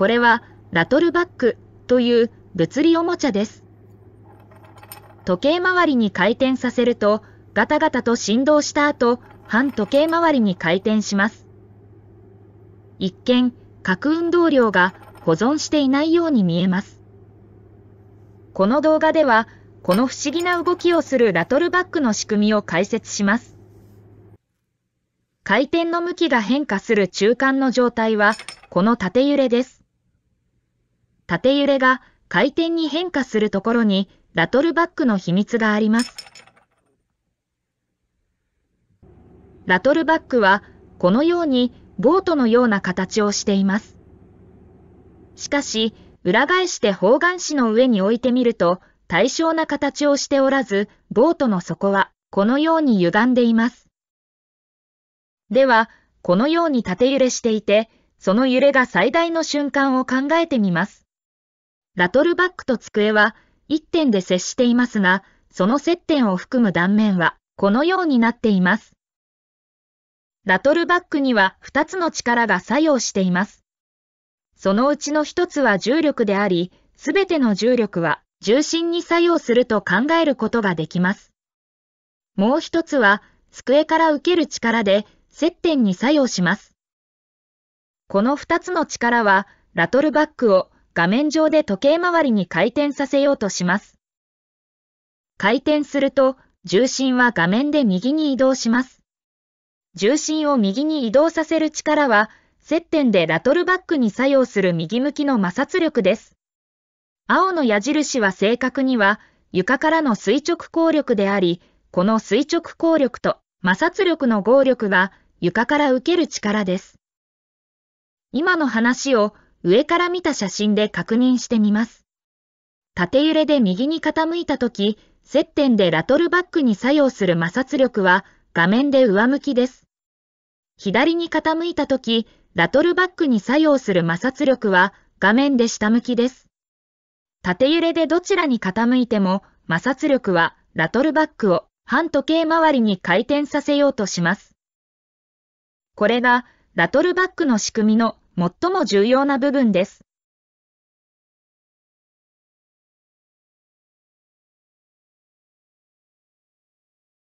これはラトルバッグという物理おもちゃです。時計回りに回転させるとガタガタと振動した後、反時計回りに回転します。一見、核運動量が保存していないように見えます。この動画では、この不思議な動きをするラトルバッグの仕組みを解説します。回転の向きが変化する中間の状態は、この縦揺れです。縦揺れが回転に変化するところにラトルバックの秘密があります。ラトルバックはこのようにボートのような形をしています。しかし、裏返して方眼紙の上に置いてみると対称な形をしておらず、ボートの底はこのように歪んでいます。では、このように縦揺れしていて、その揺れが最大の瞬間を考えてみます。ラトルバックと机は1点で接していますが、その接点を含む断面はこのようになっています。ラトルバックには2つの力が作用しています。そのうちの1つは重力であり、すべての重力は重心に作用すると考えることができます。もう1つは机から受ける力で接点に作用します。この2つの力はラトルバックを画面上で時計回りに回転させようとします。回転すると、重心は画面で右に移動します。重心を右に移動させる力は、接点でラトルバックに作用する右向きの摩擦力です。青の矢印は正確には、床からの垂直抗力であり、この垂直抗力と摩擦力の合力は床から受ける力です。今の話を上から見た写真で確認してみます。縦揺れで右に傾いた時、接点でラトルバックに作用する摩擦力は画面で上向きです。左に傾いた時、ラトルバックに作用する摩擦力は画面で下向きです。縦揺れでどちらに傾いても摩擦力はラトルバックを反時計回りに回転させようとします。これがラトルバックの仕組みの最も重要な部分です。